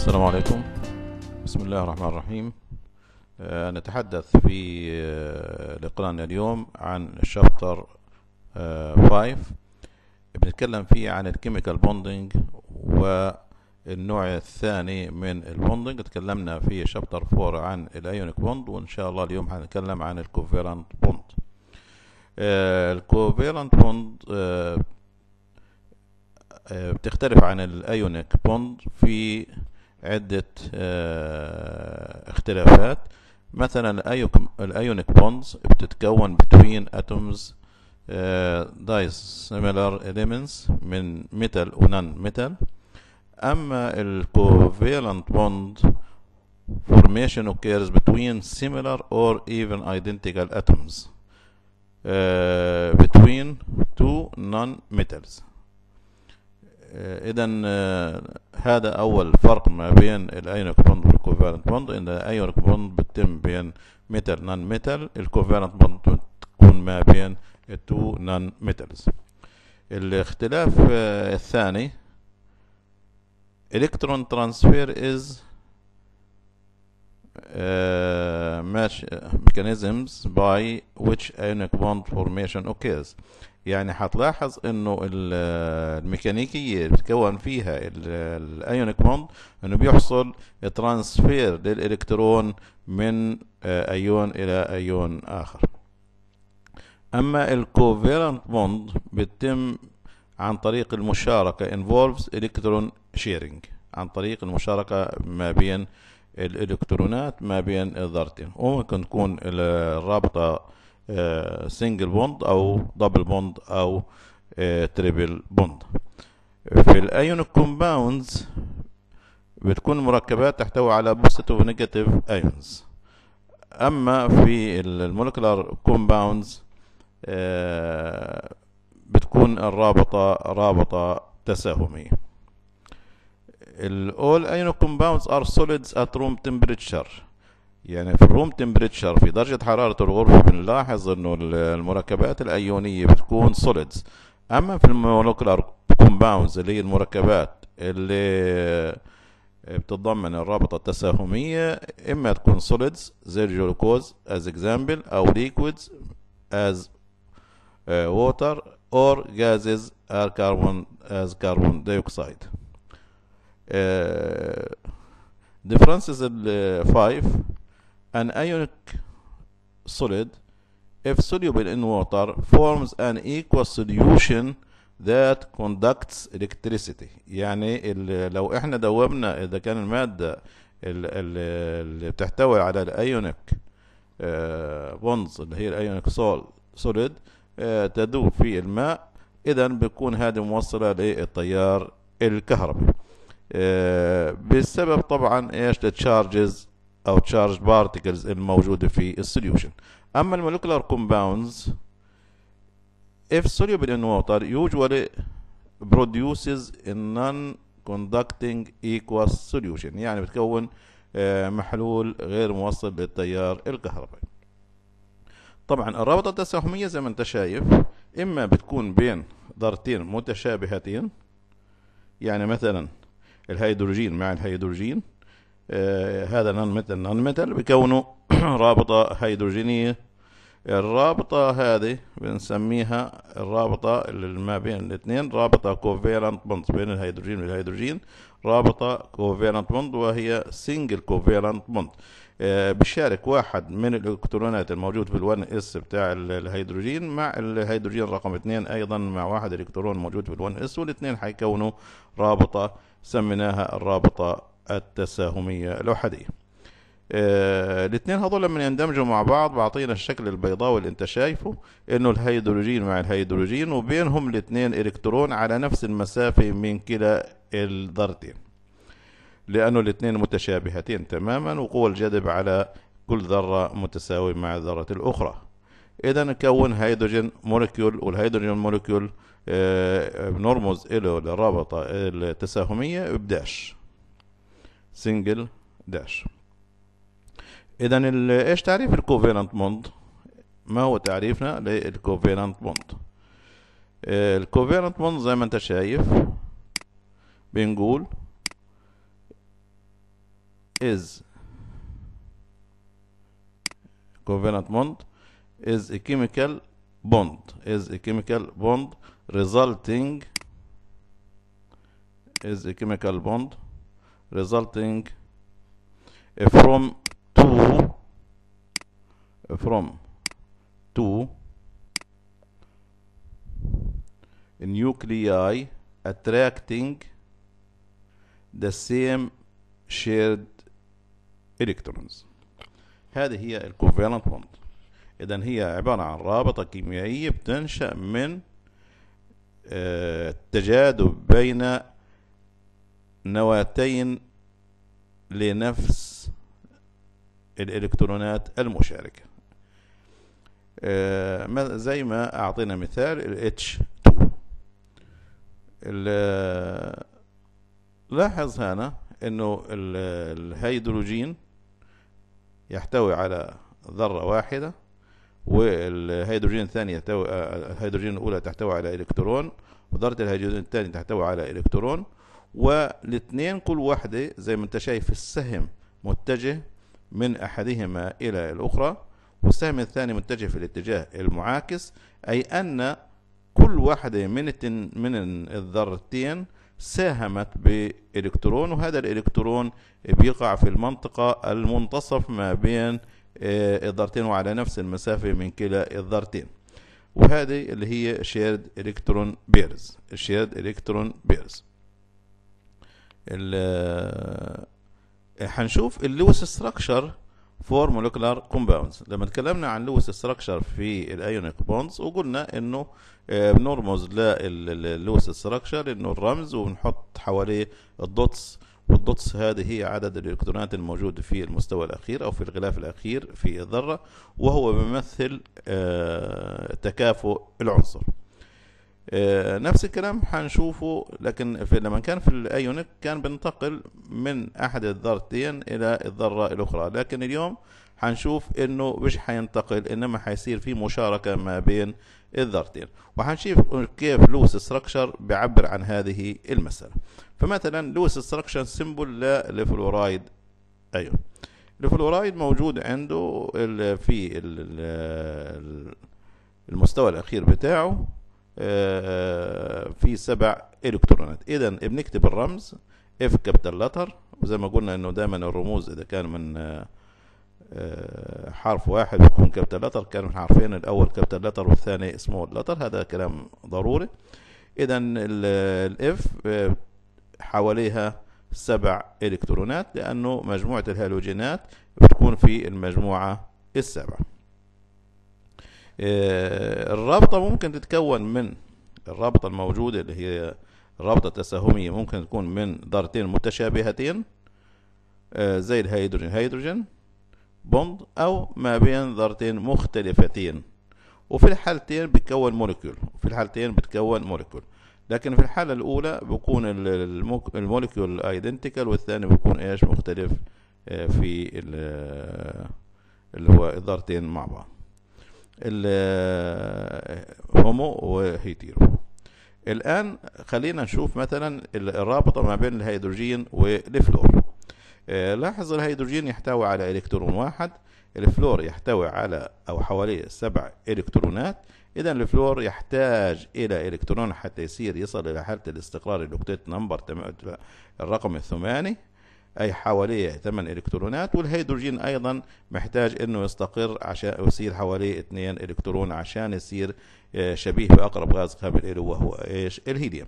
السلام عليكم بسم الله الرحمن الرحيم آه نتحدث في آه لقائنا اليوم عن شابتر آه، 5 بنتكلم فيه عن الكيميكال بوندنج والنوع الثاني من البوندنج تكلمنا في شابتر 4 عن الايونيك بوند وان شاء الله اليوم هنتكلم عن الكوفيرنت بوند آه الكوفيرنت بوند آه، آه، بتختلف عن الايونيك بوند في عدة اختلافات مثلا الايونيك بوندز بتتكون between atoms dissimilar elements من ميتال ونان ميتال اما الكوفالنت بوند formation occurs between similar or even identical atoms uh, between two non-metals آه، اذا آه، هذا اول فرق ما بين الايونيك بوند والكوفالنت بوند ان الايونيك بوند بتتم بين ميتال نان ميتال الكوفالنت بوند بتكون ما بين تو نان ميتالز الاختلاف آه، الثاني الكترون ترانسفير از Uh, uh, mechanisms by which ايونيك بوند formation occurs يعني هتلاحظ انه uh, الميكانيكيه اللي بتكون فيها الايونيك بوند uh, انه بيحصل ترانسفير للالكترون من ايون الى ايون اخر اما الكوفيرنت بوند بتتم عن طريق المشاركه involves electron sharing عن طريق المشاركه ما بين الالكترونات ما بين الذرتين وممكن تكون الرابطه سنجل آه، بوند او دبل بوند او تريبل آه، بوند في الايون كومباوندز بتكون مركبات تحتوي على بوستيف ونيجاتيف ايونز اما في المولكولار كومباوندز آه، بتكون الرابطه رابطه تساهميه الاول ionic كومباوندز ار سوليدز ات روم تمبريتشر يعني في الروم تمبريتشر في درجة حرارة الغرفة بنلاحظ انه المركبات الايونية بتكون سوليدز اما في المونوكلر كومباوندز اللي هي المركبات اللي بتتضمن الرابطة التساهمية اما تكون سوليدز زي الجلوكوز از اكزامبل او ليكويدز از ووتر اور جازز ار كربون از كربون ديوكسيد آه، differences uh, 5 an ionic solid if soluble in water forms an equal solution that conducts electricity يعني لو احنا دوبنا اذا كان الماده اللي بتحتوي على الايونيك آه، بونز اللي هي الايونيك سول سوليد تذوب في الماء اذا بيكون هذه موصله للتيار الكهربي آه، بسبب طبعا ايش تشارجز او تشارج بارتكلز الموجوده في السوليوشن اما المولكولار كومباوندز if soluble in water usually produces ان non-conducting aqueous solution يعني بتكون آه، محلول غير موصل للتيار الكهربائي طبعا الرابطة التساهمية زي ما انت شايف اما بتكون بين ذرتين متشابهتين يعني مثلا الهيدروجين مع الهيدروجين آه، هذا نان ميتال نان ميتال بكونه رابطة هيدروجينية الرابطة هذه بنسميها الرابطة اللي ما بين الاثنين رابطة كوفيرنت بوند بين الهيدروجين والهيدروجين رابطة كوفيرنت بوند وهي سنجل كوفيرنت بوند بشارك واحد من الالكترونات الموجود في الون اس بتاع الهيدروجين مع الهيدروجين رقم اثنين ايضا مع واحد الكترون موجود في الون اس والاثنين حيكونوا رابطه سميناها الرابطة التساهمية الأحادية آه، الاثنين هذول لما يندمجوا مع بعض بعطينا الشكل البيضاوي اللي انت شايفه انه الهيدروجين مع الهيدروجين وبينهم الاثنين الكترون على نفس المسافة من كلا الذرتين لأنه الاثنين متشابهتين تماما وقوى الجذب على كل ذرة متساوي مع الذرة الأخرى إذا نكون هيدروجين مولكيول والهيدروجين مولكيول آه، بنرمز له للرابطة التساهمية بداش سنجل داش اذا ايش تعريف الكوفيلنت بوند ما هو تعريفنا للكوفيلنت بوند آه، الكوفيلنت بوند زي ما انت شايف بنقول is covenant bond is a chemical bond is a chemical bond resulting is a chemical bond resulting from two from two nuclei attracting the same shared electrons هذه هي الكوفالنت بوند اذا هي عباره عن رابطه كيميائيه بتنشا من التجاذب بين نواتين لنفس الإلكترونات المشاركة آه، زي ما أعطينا مثال ال H2 لاحظ هنا أنه الهيدروجين يحتوي على ذرة واحدة والهيدروجين الثانية يحتوي آه، آه، الهيدروجين الأولى تحتوي على إلكترون وذرة الهيدروجين الثاني تحتوي على إلكترون والاثنين كل واحدة زي ما أنت شايف السهم متجه من أحدهما إلى الأخرى والسهم الثاني متجه في الاتجاه المعاكس أي أن كل واحدة من من الذرتين ساهمت بإلكترون وهذا الإلكترون بيقع في المنطقة المنتصف ما بين الذرتين آه، وعلى نفس المسافة من كلا الذرتين وهذه اللي هي شيرد إلكترون بيرز شيرد إلكترون بيرز هنشوف اللوس ستراكشر فور مولكولار كومباوندز لما اتكلمنا عن لوس ستراكشر في الايونيك بوندز وقلنا انه آه، بنرمز للوس ستراكشر انه الرمز وبنحط حواليه الدوتس والدوتس هذه هي عدد الإلكترونات الموجود في المستوى الأخير أو في الغلاف الأخير في الذرة وهو بيمثل آه، تكافؤ العنصر آه، نفس الكلام حنشوفه لكن في لما كان في الايونيك كان بنتقل من احد الذرتين الى الذره الاخرى لكن اليوم حنشوف انه مش حينتقل انما حيصير في مشاركه ما بين الذرتين وحنشوف كيف لوس ستراكشر بيعبر عن هذه المساله فمثلا لويس استراكشن سيمبل للفلورايد ايوه الفلورايد موجود عنده في ال المستوى الاخير بتاعه آه، في سبع الكترونات اذا بنكتب الرمز اف كابيتال لتر وزي ما قلنا انه دايما الرموز اذا كان من آه، آه، حرف واحد بيكون كابيتال لتر كان من حرفين الاول كابيتال لتر والثاني سمول لتر هذا كلام ضروري اذا الاف حواليها سبع إلكترونات لأنه مجموعة الهالوجينات بتكون في المجموعة السبعه آه، الرابطة ممكن تتكون من الرابطة الموجودة اللي هي الرابطة التساهمية ممكن تكون من ذرتين متشابهتين آه، زي الهيدروجين هيدروجين بوند أو ما بين ذرتين مختلفتين وفي الحالتين بتكون مولكيول في الحالتين بتكون مولكيول لكن في الحالة الأولى بيكون الموليكيول ايدنتيكال والثاني بيكون ايش مختلف آه، في آه، اللي هو الذرتين مع بعض الهومو آه، وهيتيرو الآن خلينا نشوف مثلا الرابطة ما بين الهيدروجين والفلور لاحظ الهيدروجين يحتوي على إلكترون واحد الفلور يحتوي على أو حواليه سبع إلكترونات إذا الفلور يحتاج إلى إلكترون حتى يصير يصل إلى حالة الاستقرار الأكتيت نمبر الرقم الثماني أي حواليه 8 إلكترونات والهيدروجين أيضا محتاج أنه يستقر عشان يصير حواليه 2 إلكترون عشان يصير آه، شبيه بأقرب غاز قابل له وهو إيش الهيليوم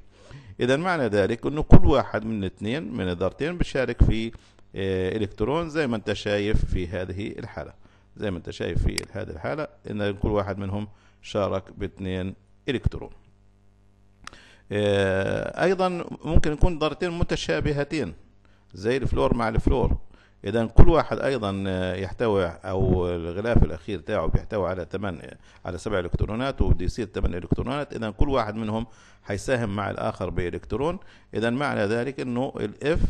إذا معنى ذلك أنه كل واحد من الاثنين من الذرتين بيشارك في آه، إلكترون زي ما أنت شايف في هذه الحالة زي ما أنت شايف في هذه الحالة أن كل واحد منهم شارك باثنين الكترون آه، ايضا ممكن يكون ذرتين متشابهتين زي الفلور مع الفلور اذا كل واحد ايضا آه، يحتوي او الغلاف الاخير تاعه بيحتوي على 8 على 7 الكترونات وبده يصير 8 الكترونات اذا كل واحد منهم حيساهم مع الاخر بالكترون اذا معنى ذلك انه الاف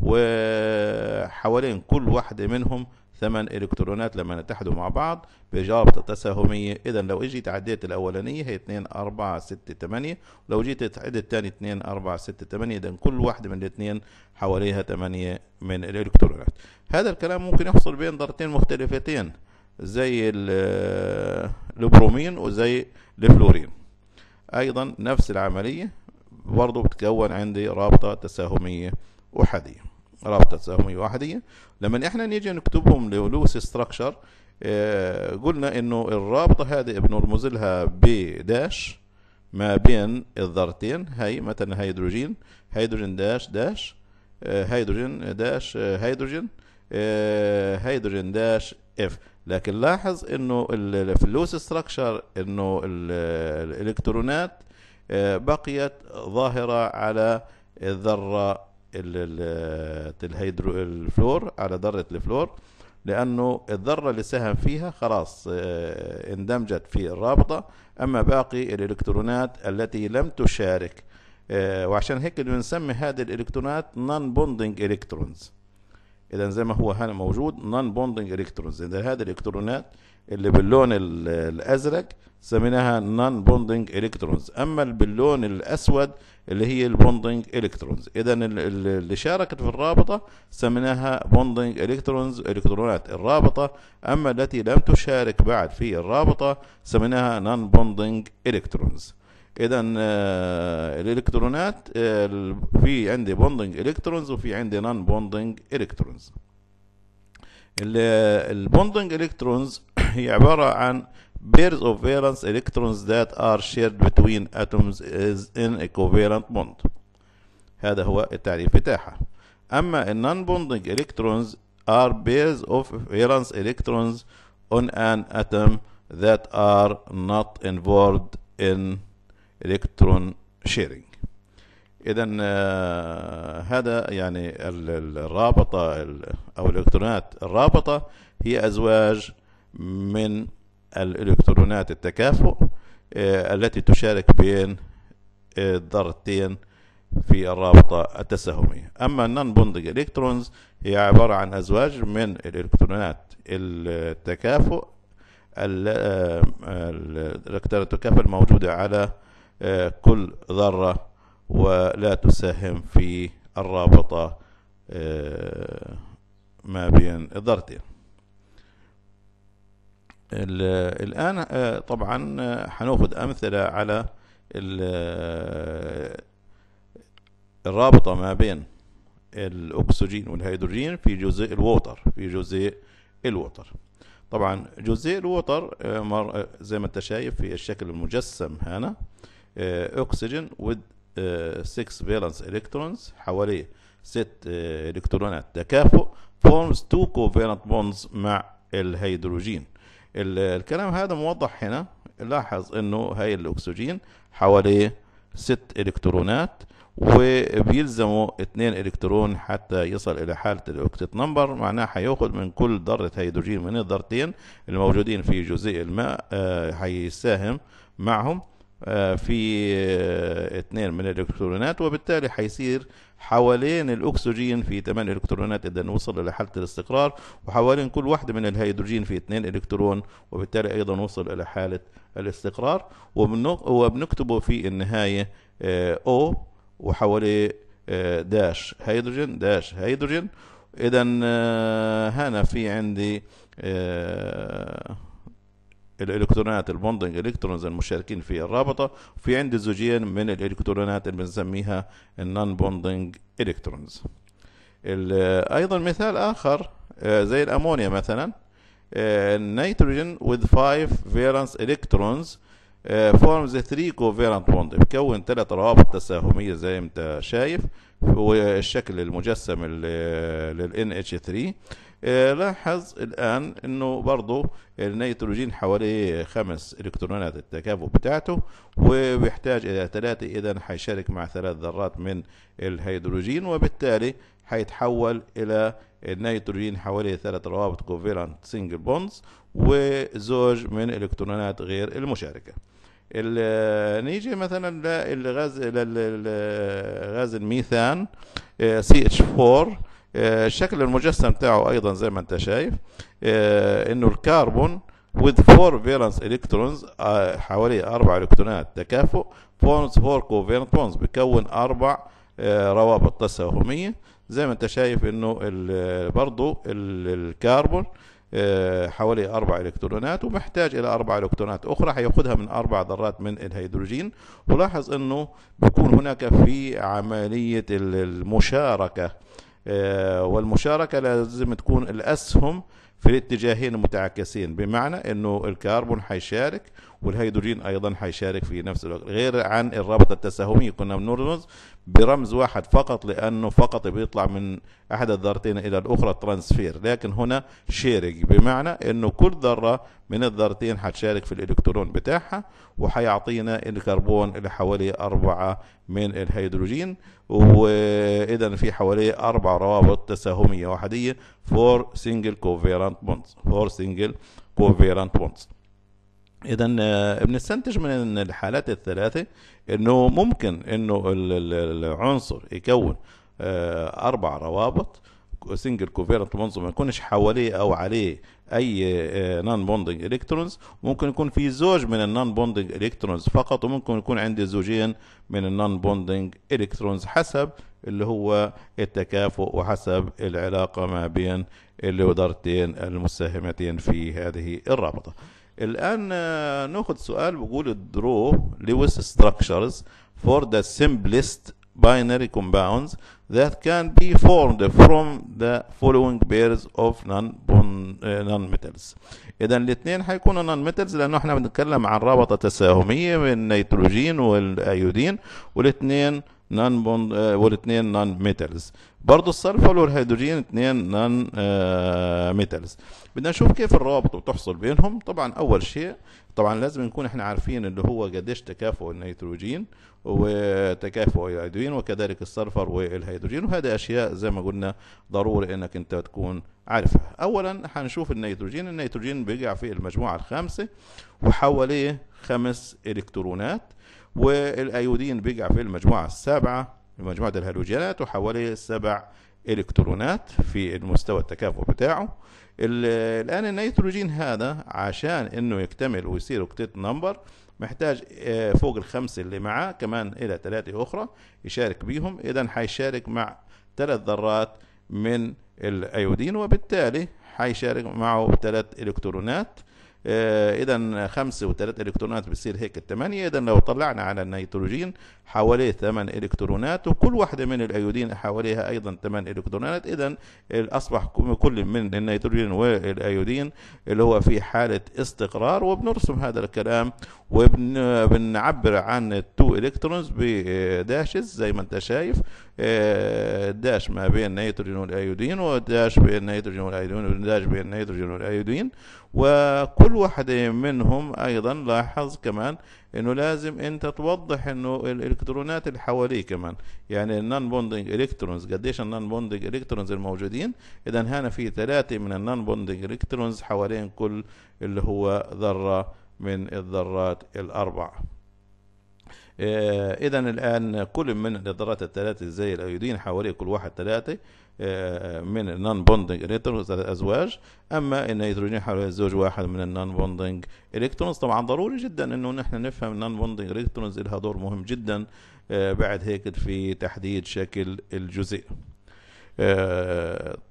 وحوالين كل واحده منهم ثمان الكترونات لما نتحدوا مع بعض بجابطه تساهميه اذا لو اجيت عديت الاولانيه هي اثنين اربعة ستة ثمانية ولو جيت عدت الثاني اثنين اربعة ستة ثمانية اذا كل واحده من الاثنين حواليها ثمانية من الالكترونات هذا الكلام ممكن يحصل بين ذرتين مختلفتين زي البرومين وزي الفلورين ايضا نفس العمليه برضه بتكون عندي رابطه تساهميه احاديه رابطه تساهميه واحديه لما احنا نيجي نكتبهم لوسي ستراكشر آه، قلنا انه الرابطه هذه بنرمز لها ب داش ما بين الذرتين هي مثلا هيدروجين هيدروجين داش آه، داش هيدروجين داش آه، هيدروجين هيدروجين داش اف لكن لاحظ انه في اللوس ستراكشر انه الالكترونات بقيت ظاهره على الذره الهيدرو الفلور على ذره الفلور لانه الذره اللي ساهم فيها خلاص آه، اندمجت في الرابطه اما باقي الالكترونات التي لم تشارك آه، وعشان هيك بنسمي هذه الالكترونات نون بوندنج الكترونز اذا زي ما هو هنا موجود نون بوندنج الكترونز اذا هذه الالكترونات اللي باللون الازرق سميناها نون بوندنج الكترونز اما باللون الاسود اللي هي البوندنج الكترونز اذا اللي شاركت في الرابطه سميناها بوندنج الكترونز الكترونات الرابطه اما التي لم تشارك بعد في الرابطه سميناها نون بوندنج الكترونز اذا الالكترونات في عندي بوندنج الكترونز وفي عندي نون بوندنج الكترونز البوندنج الكترونز هي عبارة عن pairs of valence electrons that are shared between atoms is in a covalent bond هذا هو التعريف بتاعها أما non-bonding electrons are pairs of valence electrons on an atom that are not involved in electron sharing اذا هذا يعني الرابطه او الالكترونات الرابطه هي ازواج من الإلكترونات التكافؤ آه، التي تشارك بين الذرتين آه، في الرابطة التساهمية أما النون بوندنج إلكترونز هي عبارة عن أزواج من الإلكترونات التكافؤ آه، الإلكترونات التكافؤ الموجودة على كل ذرة ولا تساهم في الرابطة ما بين الذرتين الآن آه، طبعا هناخد آه، أمثلة على آه، الرابطة ما بين الأكسجين والهيدروجين في جزيء الووتر في جزيء الووتر طبعا جزيء الووتر زي ما انت شايف في الشكل المجسم هنا أكسجين with 6 فيلانس الكترونز حوالي 6 إلكترونات تكافؤ فورمز 2 كوفيلانت بونز مع الهيدروجين الكلام هذا موضح هنا لاحظ انه هاي الاكسجين حواليه ست الكترونات وبيلزموا اتنين الكترون حتى يصل الى حاله الاوكتيت نمبر معناها حيأخذ من كل ذره هيدروجين من الذرتين الموجودين في جزيء الماء هيساهم آه، معهم آه، في آه، اثنين من الالكترونات وبالتالي حيصير حوالين الاكسجين في ثمان الكترونات اذا وصل الى حاله الاستقرار وحوالين كل واحده من الهيدروجين في اثنين الكترون وبالتالي ايضا وصل الى حاله الاستقرار وبنكتبه في النهايه او آه، وحواليه داش هيدروجين داش هيدروجين اذا هنا في عندي الالكترونات البوندنج الكترونز المشاركين في الرابطه وفي عندي زوجين من الالكترونات اللي بنسميها النون بوندنج الكترونز ايضا مثال اخر آه، زي الامونيا مثلا آه، النيتروجين with 5 فيرانس الكترونز فورمز 3 كوفيرنت بوند بكون ثلاث روابط تساهميه زي ما انت شايف والشكل المجسم لل NH3 لاحظ الآن أنه برضه النيتروجين حوالي خمس إلكترونات التكافؤ بتاعته وبيحتاج إلى ثلاثة إذا حيشارك مع ثلاث ذرات من الهيدروجين وبالتالي حيتحول إلى النيتروجين حوالي ثلاث روابط كوفيلانت سنجل بونز وزوج من الإلكترونات غير المشاركة نيجي مثلا للغاز للغاز الميثان آه، CH4 آه، الشكل المجسم بتاعه ايضا زي ما انت شايف آه، انه الكربون with four valence electrons آه، حوالي اربع الكترونات تكافؤ forms four covalent bonds بيكون اربع روابط تساهميه زي ما انت شايف انه برضه الكربون حوالي أربع إلكترونات ومحتاج إلى أربع إلكترونات أخرى هياخذها من أربع ذرات من الهيدروجين ولاحظ أنه بيكون هناك في عملية المشاركة آه، والمشاركة لازم تكون الأسهم في الاتجاهين المتعكسين بمعنى أنه الكربون حيشارك والهيدروجين أيضا حيشارك في نفس الوقت غير عن الرابطة التساهمية كنا بنرمز برمز واحد فقط لأنه فقط بيطلع من أحد الذرتين إلى الأخرى ترانسفير لكن هنا شيرج بمعنى أنه كل ذرة من الذرتين حتشارك في الإلكترون بتاعها وحيعطينا الكربون اللي حوالي أربعة من الهيدروجين وإذا في حوالي أربع روابط تساهمية وحدية فور سنجل كوفيرانت بوندز فور سنجل كوفيرانت بوندز اذا آه، بنستنتج من الحالات الثلاثه انه ممكن انه العنصر يكون آه، اربع روابط سنجل كوفيرنت منظومه ما يكونش حواليه او عليه اي نون بوندنج الكترونز ممكن يكون في زوج من النون بوندنج الكترونز فقط وممكن يكون عندي زوجين من النون بوندنج الكترونز حسب اللي هو التكافؤ وحسب العلاقه ما بين الوزارتين المساهمتين في هذه الرابطه الآن ناخد سؤال بقول draw Lewis structures for the simplest binary compounds that can be formed from the following pairs of non-metals اذا الاثنين هيكونوا non-metals لانه احنا بنتكلم عن رابطه تساهميه بين النيتروجين والايودين والاثنين نان بوند آه، والاثنين نان ميتالز برضه السلفر والهيدروجين اثنين نان آه، ميتالز بدنا نشوف كيف الروابط بتحصل بينهم طبعا اول شيء طبعا لازم نكون احنا عارفين اللي هو قديش تكافؤ النيتروجين وتكافؤ الهيدروجين وكذلك السلفر والهيدروجين وهذه اشياء زي ما قلنا ضروري انك انت تكون عارفها اولا حنشوف النيتروجين النيتروجين بيقع في المجموعه الخامسه وحواليه خمس الكترونات والايودين بيقع في المجموعه السابعه مجموعه الهالوجينات وحوالي سبع الكترونات في المستوى التكافؤ بتاعه الان النيتروجين هذا عشان انه يكتمل ويصير اوكتيت نمبر محتاج آه، فوق الخمسه اللي معاه كمان الى ثلاثه اخرى يشارك بيهم اذا حيشارك مع ثلاث ذرات من الايودين وبالتالي حيشارك معه ثلاث الكترونات آه، اذا خمسة وثلاث الكترونات بتصير هيك الثمانية اذا لو طلعنا على النيتروجين حواليه ثمان الكترونات وكل واحدة من الايودين حواليها ايضا ثمان الكترونات اذا اصبح كل من النيتروجين والايودين اللي هو في حالة استقرار وبنرسم هذا الكلام وبنعبر عن 2 الكترونز بداشز زي ما انت شايف داش eh, ما بين نيتروجين والايودين وداش بين نيتروجين والايودين وداش بين نيتروجين والايودين وكل واحدة منهم ايضا لاحظ كمان انه لازم انت توضح انه الالكترونات اللي حواليه كمان يعني النون بوندنج الكترونز قديش النون بوندنج الكترونز الموجودين اذا هنا في ثلاثة من النون بوندنج الكترونز حوالين كل اللي هو ذرة من الذرات الاربعه آه، اذا الان كل من الاضرارات الثلاثه زي الايودين حوالي كل واحد ثلاثه آه، من النون بوندنج الكترونز الازواج اما النيتروجين حوالي الزوج واحد من النون بوندنج الكترونز طبعا ضروري جدا انه نحن نفهم النون بوندنج الكترونز لها دور مهم جدا آه، بعد هيك في تحديد شكل الجزيء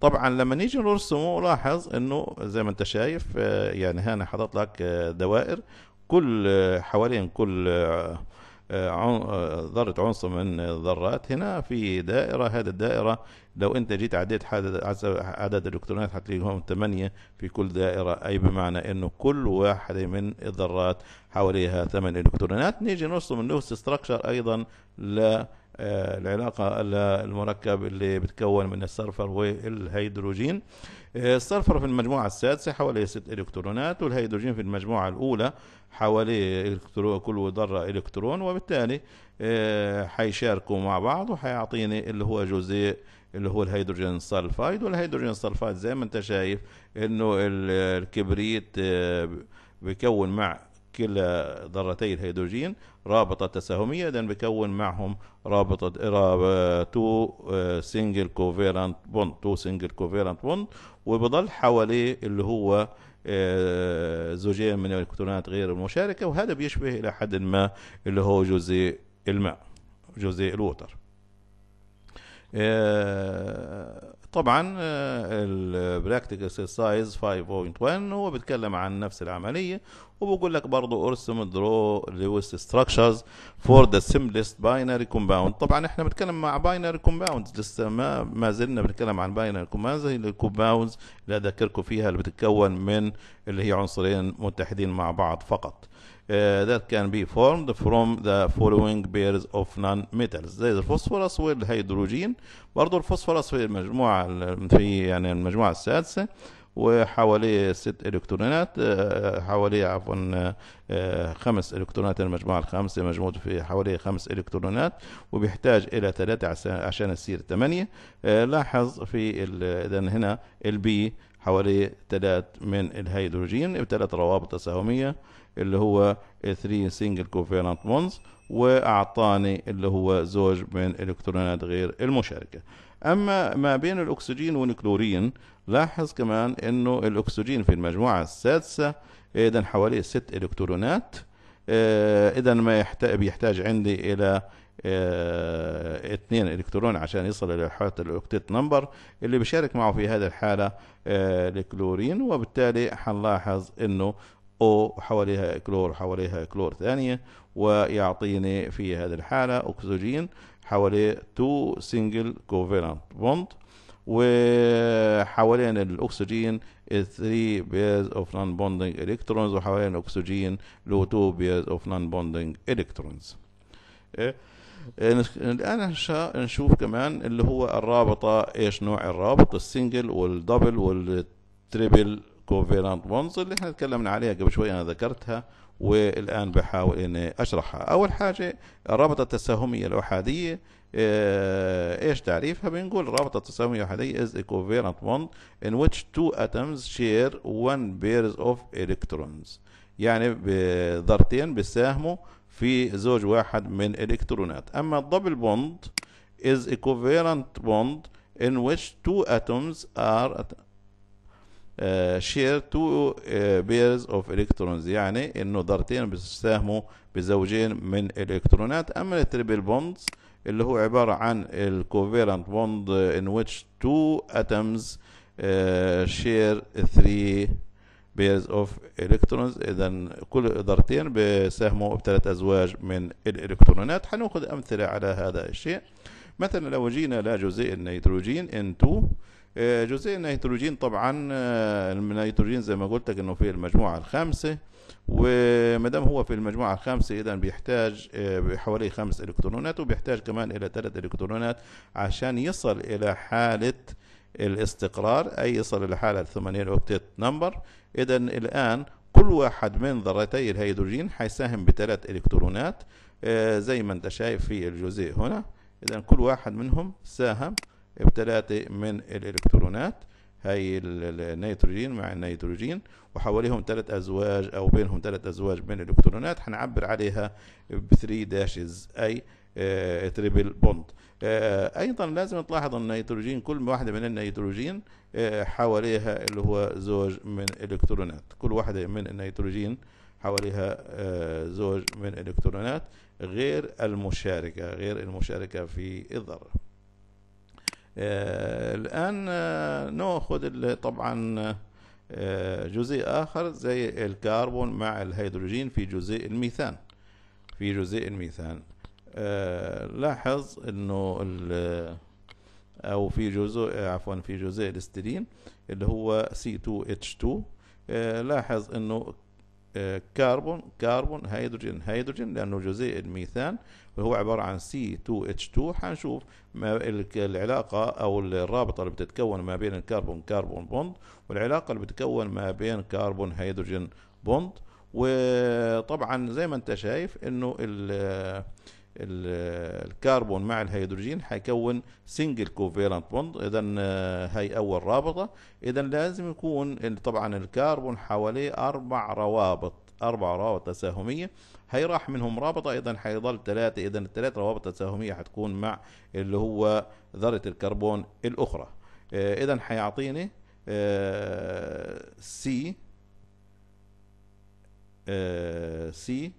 طبعا لما نيجي نرسمه لاحظ انه زي ما انت شايف يعني هنا حاطط لك دوائر كل حوالين كل ذرة آه، آه، عنصر من الذرات هنا في دائرة هذه الدائرة لو أنت جيت عديت عدد الإلكترونات هتلاقيهم ثمانية في كل دائرة أي بمعنى أنه كل واحدة من الذرات حواليها ثمان إلكترونات نيجي نرسم نفس ستراكشر أيضا ل آه، العلاقة المركب اللي بتكون من السلفر والهيدروجين الصلفر في المجموعة السادسة حوالي ست إلكترونات والهيدروجين في المجموعة الأولى حوالي إلكترون كل ذرة إلكترون وبالتالي آه، حيشاركوا مع بعض وحيعطيني اللي هو جزيء اللي هو الهيدروجين سلفايد والهيدروجين سلفايد زي ما انت شايف انه الكبريت آه، بيكون مع كلا ذرتي الهيدروجين رابطة تساهمية إذا بكون معهم رابطة تو سنجل كوفيرنت بوند تو سنجل كوفيرنت بوند وبضل حواليه اللي هو آه، زوجين من الإلكترونات غير المشاركة وهذا بيشبه إلى حد ما اللي هو جزيء الماء جزيء الوتر آه، طبعا آه، البراكتيكال سايز 5.1 هو بيتكلم عن نفس العمليه وبقول لك برضه ارسم درو لويست ستراكشرز فور ذا سمبلست باينري كومباوند طبعا احنا بنتكلم مع باينري كومباوند لسه ما ما زلنا بنتكلم عن باينري كومباوند زي الكومباوندز اللي اذكركم فيها اللي بتتكون من اللي هي عنصرين متحدين مع بعض فقط uh, that can be formed from the following pairs of non-metals زي الفوسفورس والهيدروجين برضو الفوسفورس في المجموعة في يعني المجموعة السادسة وحواليه ست الكترونات آه، حواليه عفوا آه، خمس الكترونات المجموعه الخامسه مجموعة في حواليه خمس الكترونات وبيحتاج الى ثلاثه عشان يصير ثمانيه آه، لاحظ في اذا هنا البي حواليه ثلاث من الهيدروجين بثلاث روابط تساهميه اللي هو 3 سنجل كوفيرنت مونز واعطاني اللي هو زوج من الكترونات غير المشاركه اما ما بين الاكسجين والكلورين لاحظ كمان انه الاكسجين في المجموعه السادسه اذا حوالي 6 الكترونات آه، اذا ما يحتاج بيحتاج عندي الى آه، اثنين الكترون عشان يصل الى حاله الاوكتيت نمبر اللي بيشارك معه في هذه الحاله آه، الكلورين وبالتالي حنلاحظ انه او وحواليها كلور وحواليها كلور ثانيه ويعطيني في هذه الحاله اكسجين حوالي تو سنجل كوفيلنت بوند وحوالين الاكسجين 3 بيز اوف نون بوندنج الكترونز وحوالين الاكسجين لو 2 بيز اوف نون بوندنج الكترونز الان نشوف كمان اللي هو الرابطه ايش نوع الرابط السنجل والدبل والتريبل كوفيرانت بونز اللي احنا تكلمنا عليها قبل شوي انا ذكرتها والان بحاول اني اشرحها اول حاجه الرابطه التساهميه الاحاديه آه، ايش تعريفها بنقول الرابطه التساهميه الاحاديه is a بوند bond in which two atoms share one pairs of electrons يعني ذرتين بيساهموا في زوج واحد من الكترونات اما الدبل بوند is a بوند bond in which two atoms are شير تو بيرز اوف الكترونز يعني انه ذرتين بيساهموا بزوجين من الالكترونات اما التريبل بوندز اللي هو عبارة عن الكوفيرنت بوند ان ويتش تو اتمز شير 3 بيرز اوف الكترونز إذا كل ذرتين بيساهموا بثلاث أزواج من الإلكترونات حناخذ أمثلة على هذا الشيء مثلا لو جينا لجزيء النيتروجين N2 آه، جزيء النيتروجين طبعا آه، النيتروجين زي ما قلت لك انه في المجموعه الخامسه وما دام هو في المجموعه الخامسه اذا بيحتاج آه، حوالي خمس الكترونات وبيحتاج كمان الى ثلاث الكترونات عشان يصل الى حاله الاستقرار اي يصل الى حاله 8 اوكتيت نمبر اذا الان كل واحد من ذرتي الهيدروجين حيساهم بثلاث الكترونات زي ما انت شايف في الجزيء هنا اذا كل واحد منهم ساهم بثلاثة من الإلكترونات هاي النيتروجين مع النيتروجين وحواليهم ثلاث أزواج أو بينهم ثلاث أزواج من الإلكترونات حنعبر عليها ب 3 داشز أي تريبل آه، بوند آه، ايضا لازم تلاحظ النيتروجين كل واحده من النيتروجين آه، حواليها اللي هو زوج من الكترونات كل واحده من النيتروجين حواليها زوج من الكترونات غير المشاركه غير المشاركه في الذره آه، الآن آه، نأخذ طبعا آه، جزيء آخر زي الكربون مع الهيدروجين في جزيء الميثان في جزيء الميثان لاحظ انه او في جزء عفوا في جزيء الاسترين اللي هو C2H2 لاحظ انه كربون كربون هيدروجين هيدروجين لأنه جزيء الميثان وهو عبارة عن C2H2 حنشوف العلاقة أو الرابطة اللي بتتكون ما بين الكربون كربون بوند والعلاقة اللي بتتكون ما بين كربون هيدروجين بوند وطبعا زي ما انت شايف انه الكربون مع الهيدروجين حيكون سنجل كوفيلنت بوند اذا هاي اول رابطه اذا لازم يكون طبعا الكربون حواليه اربع روابط اربع روابط تساهميه هيراح منهم رابطه اذا حيضل ثلاثه اذا الثلاث روابط تساهميه حتكون مع اللي هو ذره الكربون الاخرى آه، اذا حيعطيني سي آه، سي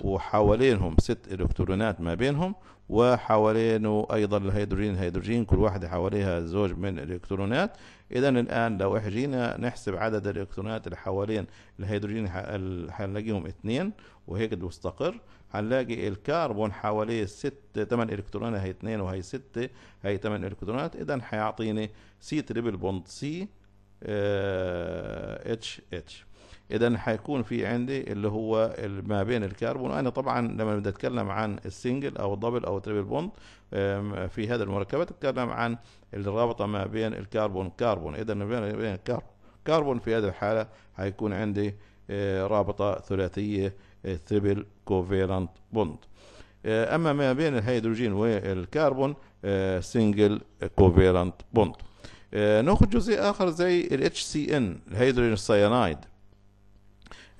وحوالينهم ست الكترونات ما بينهم وحوالينه ايضا الهيدروجين الهيدروجين كل واحده حواليها زوج من الالكترونات اذا الان لو جينا نحسب عدد الالكترونات اللي حوالين الهيدروجين هنلاقيهم اثنين وهيك مستقر هنلاقي الكربون حواليه ست ثمان الكترونات هي اثنين وهي ستة هي ثمان الكترونات اذا حيعطيني سي تريبل بوند سي اتش اتش اذا حيكون في عندي اللي هو ما بين الكربون وانا طبعا لما بدي اتكلم عن السنجل او الدبل او التريبل بوند في هذه المركبه تتكلم عن الرابطه ما بين الكربون كربون اذا ما بين الكربون في هذه الحاله حيكون عندي آه، رابطه ثلاثيه آه، تريبل كوفيرنت بوند آه، اما ما بين الهيدروجين والكربون سنجل كوفيرنت بوند ناخذ جزء اخر زي ال HCN الهيدروجين السيانايد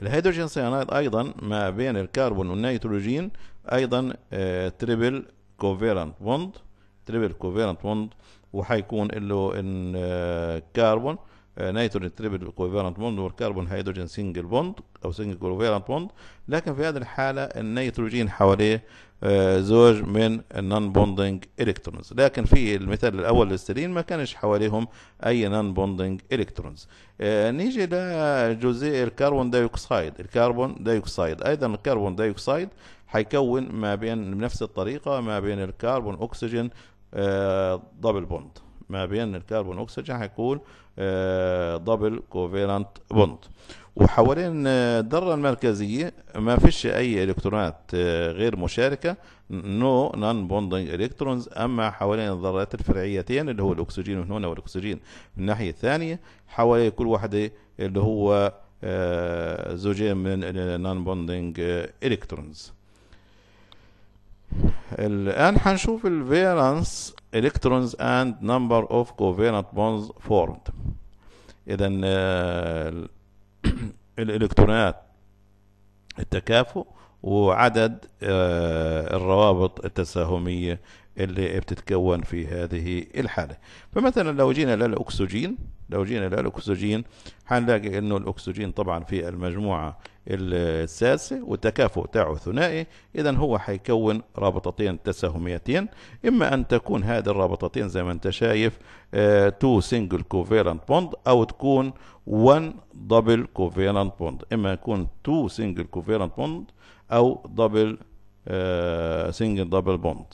الهيدروجين سيانايد ايضا ما بين الكربون والنيتروجين ايضا تريبل كوفيرنت بوند تريبل كوفيرنت بوند وحيكون له الكربون آه، نيتروجين تريبل كوفيرنت بوند والكربون هيدروجين سنجل بوند او سنجل كوفيرنت بوند لكن في هذه الحاله النيتروجين حواليه آه، زوج من النون بوندنج الكترونز لكن في المثال الاول للسيرين ما كانش حواليهم اي نون بوندنج الكترونز نيجي لجزيء الكربون دايوكسيد الكربون دايوكسيد ايضا الكربون دايوكسيد حيكون ما بين بنفس الطريقه ما بين الكربون اكسجين دبل آه، بوند ما بين الكربون أكسجين هيكون دبل كوفيرانت بوند وحوالين الذرة آه، المركزية ما فيش أي إلكترونات آه، غير مشاركة نو نون بوندنج إلكترونز أما حوالين الذرات الفرعيتين اللي هو الأكسجين من هنا والأكسجين من الناحية الثانية حوالي كل واحدة اللي هو آه، زوجين من النون بوندنج إلكترونز الآن حنشوف الفيرانس electrons and number of covalent bonds formed اذا آه، الالكترونات التكافؤ وعدد آه، الروابط التساهميه اللي بتتكون في هذه الحالة فمثلا لو جينا للأكسجين لو جينا للأكسجين هنلاقي أنه الأكسجين طبعا في المجموعة السادسة والتكافؤ تاعه ثنائي إذا هو حيكون رابطتين تساهميتين إما أن تكون هذه الرابطتين زي ما أنت شايف تو سنجل كوفيرنت بوند أو تكون 1 دبل كوفيرنت بوند إما يكون تو سنجل كوفيرنت بوند أو دبل سنجل دبل بوند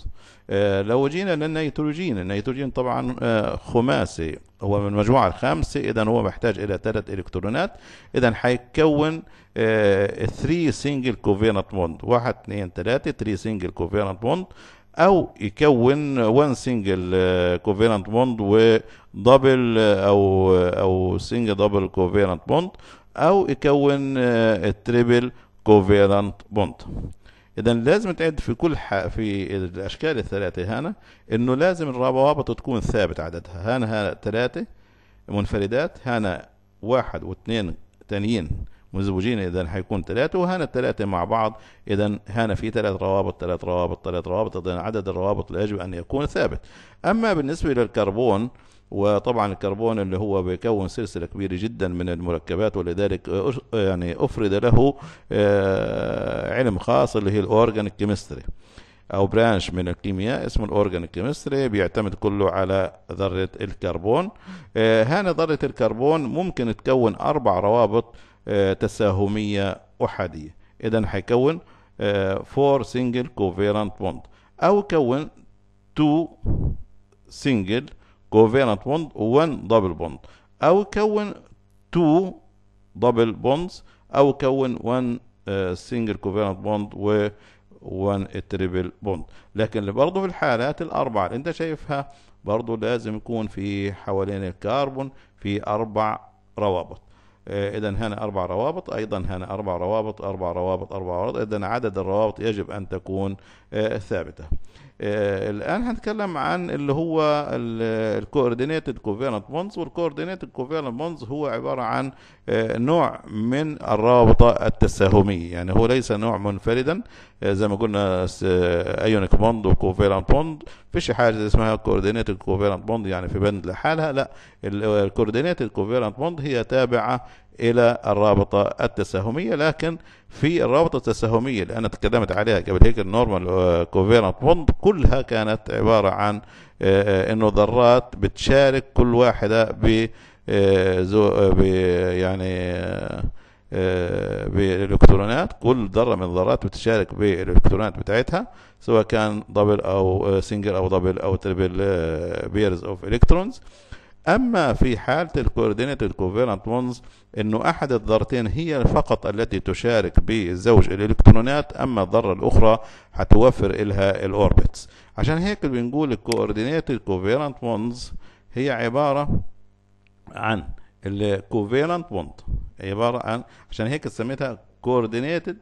لو جينا للنيتروجين النيتروجين طبعا آه، خماسي هو من المجموعة الخامسة إذا هو محتاج إلى ثلاث إلكترونات إذا حيكون 3 سنجل كوفيرنت بوند واحد اثنين ثلاثة 3 سنجل كوفيرنت بوند او يكون وان سنجل كوفيرنت بوند ودبل او آه، او سنجل دبل كوفيرنت بوند او يكون تريبل كوفيرنت بوند اذا لازم تعد في كل في الاشكال الثلاثه هنا انه لازم الروابط تكون ثابت عددها هنا هنا ثلاثه منفردات هنا واحد واثنين تانيين مزوجين اذا حيكون ثلاثه وهنا الثلاثه مع بعض اذا هنا في ثلاث روابط ثلاث روابط ثلاث روابط اذا عدد الروابط لا يجب ان يكون ثابت اما بالنسبه للكربون وطبعا الكربون اللي هو بيكون سلسله كبيره جدا من المركبات ولذلك يعني افرد له آه، علم خاص اللي هي الاورجان كيمستري او برانش من الكيمياء اسمه الاورجان كيمستري بيعتمد كله على ذره الكربون آه، هنا ذره الكربون ممكن تكون اربع روابط آه، تساهميه احاديه اذا حيكون فور سنجل كوفيرنت بوند او كون تو سنجل كوفالنت بوند و1 دبل بوند او كون 2 دبل بوندز او كون 1 سنجل كوفالنت بوند و 1 تريبل بوند لكن برضه في الحالات الاربعه اللي انت شايفها برضه لازم يكون في حوالين الكربون في اربع روابط آه، اذا هنا اربع روابط ايضا هنا اربع روابط اربع روابط اربع روابط اذا عدد الروابط يجب ان تكون آه، ثابته آه، الان هنتكلم عن اللي هو الكوردينيتد كوفالنت بونز والكوردينيتد كوفالنت بونز هو عباره عن آه، نوع من الرابطه التساهميه يعني هو ليس نوع منفردا آه، زي ما قلنا ايونيك بوند وكوفالنت بوند فيش حاجه اسمها كوردينيتد كوفالنت بوند يعني في بند لحالها لا الكوردينيتد كوفالنت بوند هي تابعه إلى الرابطة التساهمية لكن في الرابطة التساهمية اللي أنا تكلمت عليها قبل هيك النورمال آه، كوفيرنت بوند كلها كانت عبارة عن آه، آه، إنه ذرات بتشارك كل واحدة ب يعني بالالكترونات كل ذره من الذرات بتشارك بالالكترونات بتاعتها سواء كان دبل او سنجل او دبل او تربل بيرز اوف الكترونز أما في حالة الكوردينيت كوفيرنت وونز أنه أحد الذرتين هي فقط التي تشارك بزوج الإلكترونات أما الذرة الأخرى هتوفر لها الأوربتس عشان هيك بنقول الكوردينيت كوفيرنت وونز هي عبارة عن الكوفيرنت بوند عبارة عن عشان هيك سميتها كوردينيتد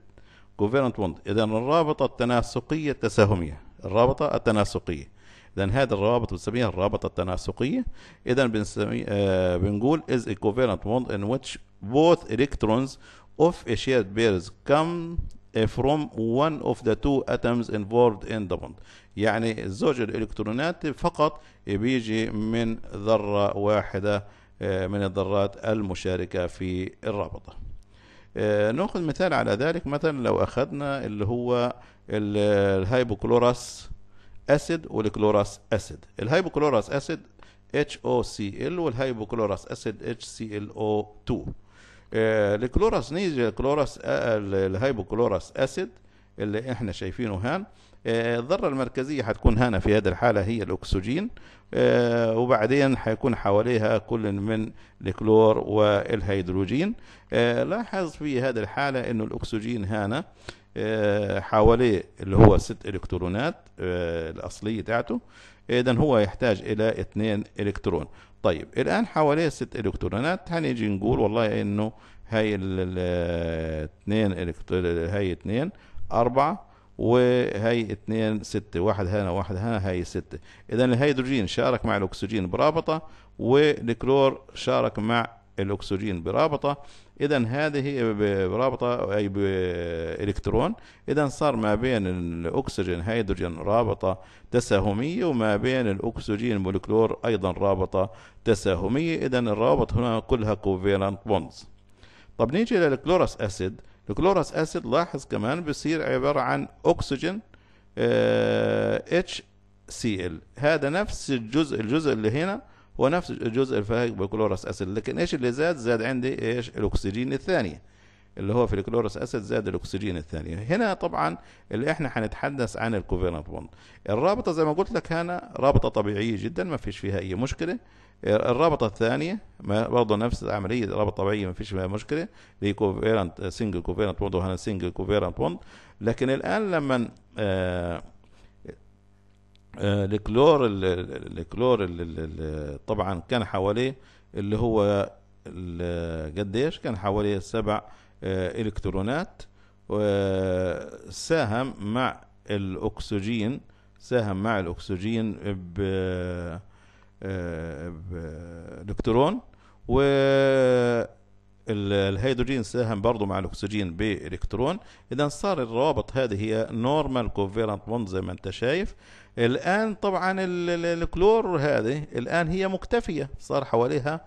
كوفيرنت بوند إذا الرابطة التناسقية التساهمية الرابطة التناسقية اذا هذه الروابط بنسميها الرابطه التناسقيه اذا بنسمي آه بنقول is a covalent bond in which both electrons of a shared pairs come uh, from one of the two atoms involved in the bond يعني الزوج الالكترونات فقط بيجي من ذره واحده آه، من الذرات المشاركه في الرابطه آه، ناخذ مثال على ذلك مثلا لو اخذنا اللي هو الهايبوكلوراس اسيد والكلوراس اسيد الهايبوكلوراس اسيد HOCl والهايبوكلوراس اسيد HClO2 الكلوراس نيجي كلوراس الهايبوكلوراس آه، اسيد اللي احنا شايفينه هان آه، الذرة المركزية حتكون هنا في هذه الحالة هي الأكسجين آه، وبعدين حيكون حواليها كل من الكلور والهيدروجين آه، لاحظ في هذه الحالة أن الأكسجين هنا حواليه اللي هو ست إلكترونات الأصلية بتاعته إذا هو يحتاج إلى اثنين إلكترون طيب الآن حواليه ست إلكترونات هنيجي نقول والله إنه هاي الاثنين هاي اثنين أربعة وهي اثنين ستة واحد هنا واحد هنا هاي ستة إذا الهيدروجين شارك مع الأكسجين برابطة والكلور شارك مع الأكسجين برابطة إذا هذه برابطة أي بإلكترون إذا صار ما بين الأكسجين هيدروجين رابطة تساهمية وما بين الأكسجين والكلور أيضا رابطة تساهمية إذا الرابط هنا كلها كوفيرانت بونز طب نيجي للكلورس أسيد الكلوراس اسيد لاحظ كمان بيصير عبارة عن اكسجين اتش سي ال هذا نفس الجزء الجزء اللي هنا هو نفس الجزء الفاهي بالكلوراس اسيد لكن ايش اللي زاد زاد عندي ايش الاكسجين الثانيه اللي هو في الكلوروس اسيد زائد الاكسجين الثاني هنا طبعا اللي احنا هنتحدث عن الكوفالنت بوند الرابطه زي ما قلت لك هنا رابطه طبيعيه جدا ما فيش فيها اي مشكله الرابطه الثانيه برضه نفس العمليه رابطه طبيعيه ما فيش فيها مشكله دي كوفيرنت سنجل كوفيرنت بوند وهنا سنجل كوفيرنت بوند لكن الان لما آه, آه، الكلور الكلور طبعا كان حواليه اللي هو قديش كان حواليه سبع آه، الكترونات وساهم مع الاكسجين ساهم مع الاكسجين ب آه، الكترون والهيدروجين ساهم برضه مع الاكسجين بالكترون اذا صار الروابط هذه هي نورمال كوفيرنت بوند زي ما انت شايف الان طبعا الكلور هذه الان هي مكتفيه صار حواليها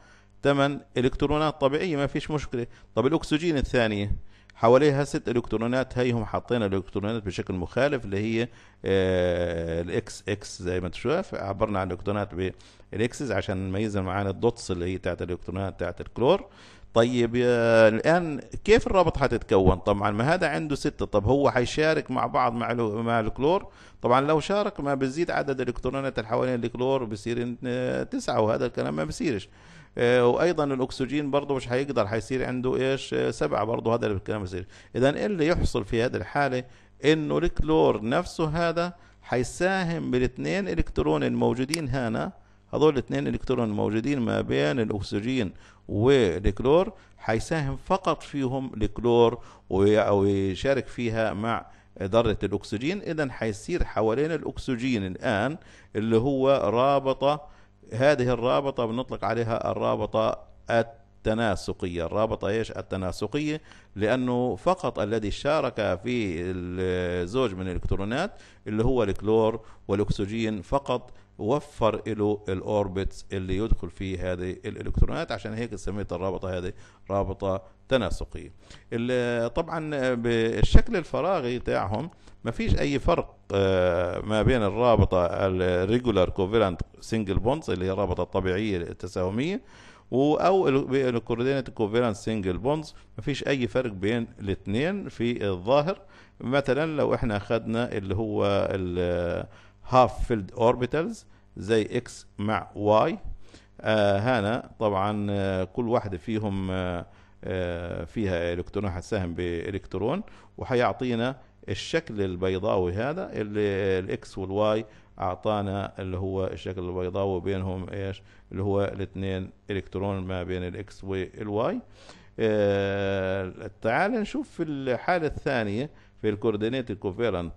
ثمان الكترونات طبيعيه ما فيش مشكله طب الاكسجين الثانيه حواليها ست الكترونات هيهم حاطين الالكترونات بشكل مخالف اللي هي آه، الاكس اكس زي ما انت شايف عبرنا عن الالكترونات بالاكسز عشان نميزها معانا الدوتس اللي هي بتاعت الالكترونات بتاعت الكلور طيب آه، الان كيف الرابط حتتكون طبعا ما هذا عنده ستة طب هو حيشارك مع بعض مع مع الكلور طبعا لو شارك ما بزيد عدد الالكترونات اللي حوالين الكلور بصير آه، تسعة وهذا الكلام ما بصيرش آه، وايضا الاكسجين برضه مش هيقدر حيصير عنده ايش آه، سبعه برضه هذا اللي بالكلام يصير اذا إيه اللي يحصل في هذه الحاله انه الكلور نفسه هذا حيساهم بالاثنين الكترون الموجودين هنا هذول الاثنين الكترون الموجودين ما بين الاكسجين والكلور حيساهم فقط فيهم الكلور ويشارك فيها مع ذرة الأكسجين إذا حيصير حوالين الأكسجين الآن اللي هو رابطة هذه الرابطة بنطلق عليها الرابطة التناسقية الرابطة إيش التناسقية لأنه فقط الذي شارك في الزوج من الإلكترونات اللي هو الكلور والأكسجين فقط وفر له الاوربتس اللي يدخل فيه هذه الالكترونات عشان هيك سميت الرابطه هذه رابطه تناسقيه طبعا بالشكل الفراغي تاعهم ما فيش اي فرق آه، ما بين الرابطه الريجولار كوفيلانت سنجل بوندز اللي هي الرابطه الطبيعيه التساهميه او الكوردينيت كوفيلانت سنجل بوندز ما فيش اي فرق بين الاثنين في الظاهر مثلا لو احنا اخذنا اللي هو هاف فيلد اوربيتالز زي اكس مع واي آه، هنا طبعا آه، كل واحده فيهم آه، فيها الكترون هتساهم بالكترون وحيعطينا الشكل البيضاوي هذا اللي الاكس والواي اعطانا اللي هو الشكل البيضاوي بينهم ايش اللي هو الاثنين الكترون ما بين الاكس والواي تعال نشوف في الحاله الثانيه في الكوردينيت كوفيرنت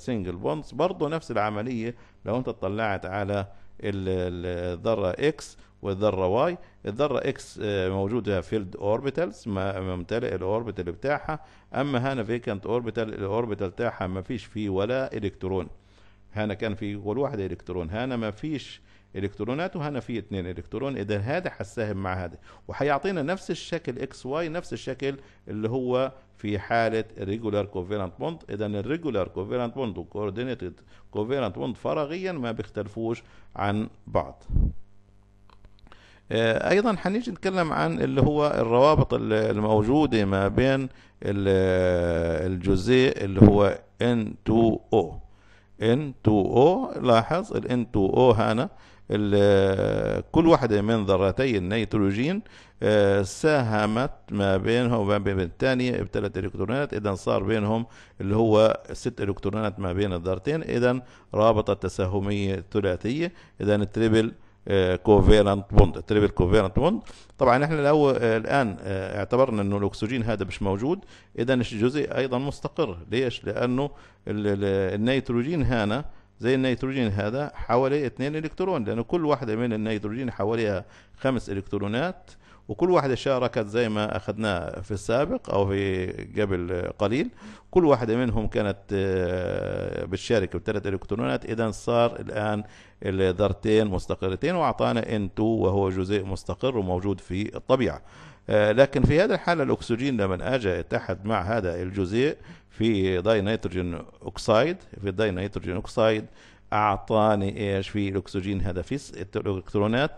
سنجل بوندز برضه نفس العمليه لو انت اطلعت على الذره اكس والذره واي الذره اكس آه، موجوده فيلد اوربيتالز ممتلئ الاوربيتال بتاعها اما هنا فيكنت اوربيتال الاوربيتال بتاعها ما فيش فيه ولا الكترون هنا كان في كل واحد الكترون هنا ما فيش الكترونات وهنا في اتنين الكترون اذا هذا حساهم مع هذا وحيعطينا نفس الشكل اكس واي نفس الشكل اللي هو في حاله الريجولار كوفيرنت بوند اذا الريجولار كوفيرنت بوند والكوردينيتد كوفيرنت بوند فراغيا ما بيختلفوش عن بعض آه، ايضا حنيجي نتكلم عن اللي هو الروابط الموجوده ما بين الجزيء اللي هو N2O N2O لاحظ ال N2O هنا كل واحدة من ذرتي النيتروجين آه، ساهمت ما بينها وما بين الثانية بثلاث إلكترونات إذا صار بينهم اللي هو ست إلكترونات ما بين الذرتين إذا رابطة تساهمية ثلاثية إذا التريبل كوفيرنت بوند التريبل كوفيرنت بوند طبعا احنا لو آه، الان آه، اعتبرنا انه الاكسجين هذا مش موجود اذا الجزيء ايضا مستقر ليش لانه النيتروجين هنا زي النيتروجين هذا حواليه اثنين الكترون لانه كل واحدة من النيتروجين حواليها خمس الكترونات وكل واحدة شاركت زي ما أخذناه في السابق أو في قبل قليل كل واحدة منهم كانت آه، بتشارك بثلاث إلكترونات إذا صار الآن الذرتين مستقرتين وأعطانا N2 وهو جزيء مستقر وموجود في الطبيعة آه، لكن في هذه الحالة الأكسجين لما أجى اتحد مع هذا الجزيء في داي نيتروجين أوكسايد في داي نيتروجين أوكسايد اعطاني ايش في الاكسجين هذا في ست الكترونات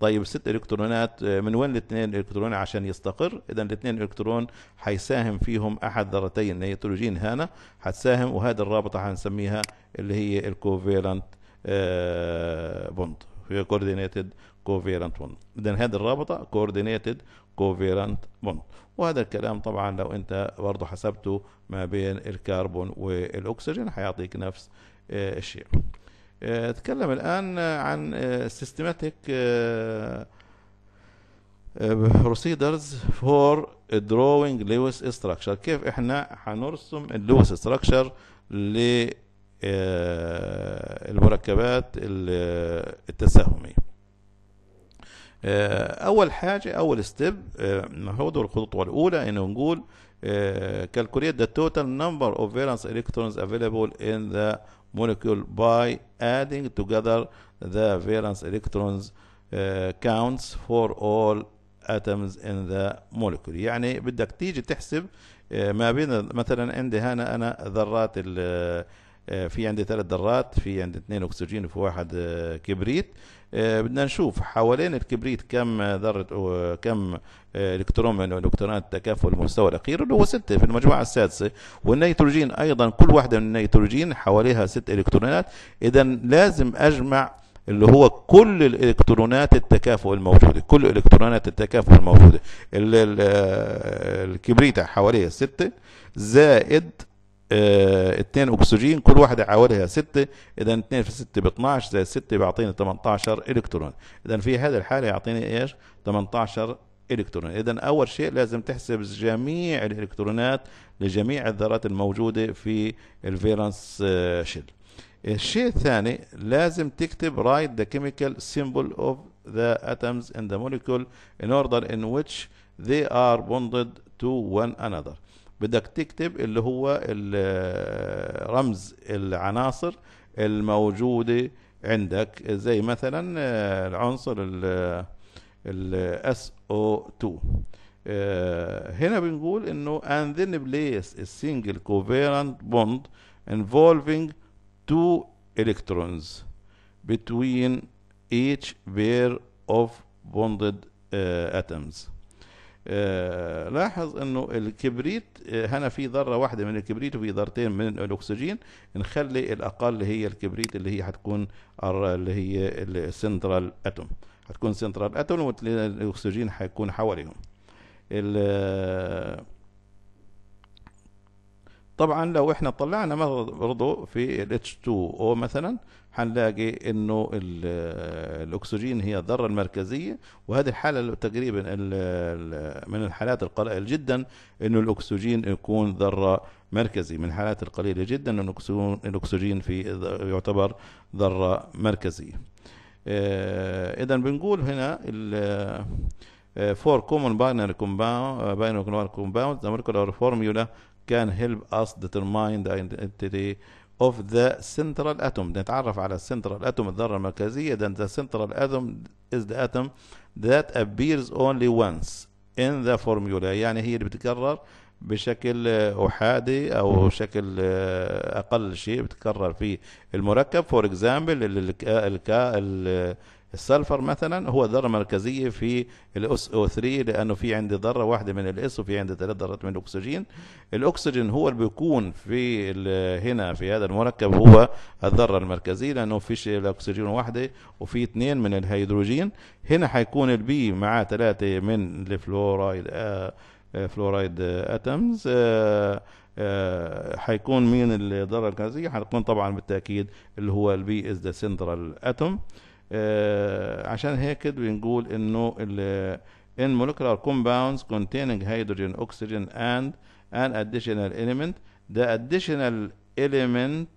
طيب الست الكترونات آه، من وين الاثنين الكترون عشان يستقر اذا الاثنين الكترون حيساهم فيهم احد ذرتي النيتروجين هنا حتساهم وهذه الرابطه حنسميها اللي هي الكوفيلنت آه، بوند هي كوردينيتد كوفيرنت بوند اذا هذه الرابطه كوردينيتد كوفيرنت بوند وهذا الكلام طبعا لو انت برضه حسبته ما بين الكربون والاكسجين هيعطيك نفس آه، الشيء آه، اتكلم الان عن سيستماتيك بروسيدرز فور دروينج لويس ستراكشر كيف احنا حنرسم اللويس ستراكشر للمركبات التساهميه آه، اول حاجه اول ستيب المفروض آه، الخطوه الاولى انه نقول كالكوليت ذا توتال نمبر اوف فالانس الكترونز افيلبل ان ذا مولكيول باي ادينج توجذر ذا فالانس الكترونز كاونتس فور اول اتمز ان ذا مولكيول يعني بدك تيجي تحسب آه، ما بين مثلا عندي هنا انا ذرات في عندي ثلاث ذرات في عندي اثنين اكسجين وفي واحد كبريت آه، بدنا نشوف حوالين الكبريت كم ذره كم آه، الكترون من الالكترونات تكافؤ المستوى الاخير اللي هو ستة في المجموعه السادسه والنيتروجين ايضا كل واحده من النيتروجين حواليها ست الكترونات اذا لازم اجمع اللي هو كل الالكترونات التكافؤ الموجوده كل الالكترونات التكافؤ الموجوده آه، الكبريتة حواليها 6 زائد 2 آه، اكسجين كل واحده عوالها 6 اذا 2 في 6 ب 12 زائد 6 بيعطيني 18 الكترون اذا في هذه الحاله يعطيني ايش 18 الكترون اذا اول شيء لازم تحسب جميع الالكترونات لجميع الذرات الموجوده في الفيرنس آه، شيل الشيء الثاني لازم تكتب write the chemical symbol of the atoms in the molecule in order in which they are bonded to one another بدك تكتب اللي هو رمز العناصر الموجودة عندك زي مثلا العنصر ال SO2 هنا بنقول انه and then place a single covalent bond involving two electrons between each pair of bonded uh, atoms آه، لاحظ انه الكبريت آه، هنا في ذره واحده من الكبريت وفي ذرتين من الاكسجين نخلي الاقل هي الكبريت اللي هي حتكون اللي هي السنترال اتوم هتكون سنترال اتوم والاكسجين هيكون حواليهم آه، طبعا لو احنا طلعنا برضه في ال H2O مثلا هنلاقي انه الاكسجين هي الذره المركزيه وهذه الحاله تقريبا من الحالات القلائل جدا انه الاكسجين يكون ذره مركزي من الحالات القليله جدا انه الاكسجين في يعتبر ذره مركزيه آه، اذا بنقول هنا فور كومون باينري كومباوند باينري كومباوند ذا مولكولار فورميولا can help us determine the identity of the central atom نتعرف على central atom الذرة المركزية then the central atom is the atom that appears only once in the formula يعني هي اللي بتكرر بشكل أحادي أو شكل أقل شيء بتكرر في المركب for example الكا السلفر مثلا هو ذره مركزيه في الاس او 3 لانه في عندي ذره واحده من الاس وفي عندي ثلاث ذرات من الاكسجين الاكسجين هو اللي بيكون في هنا في هذا المركب هو الذره المركزيه لانه فيش الاكسجين واحده وفي اثنين من الهيدروجين هنا حيكون البي مع ثلاثه من الفلورايد آه، آه، فلورايد اتمز آه، حيكون مين الذره المركزيه حيكون طبعا بالتاكيد اللي هو البي از ذا سنترال اتوم آه، عشان هيك بنقول انه in molecular compounds containing hydrogen, oxygen and an additional element the additional element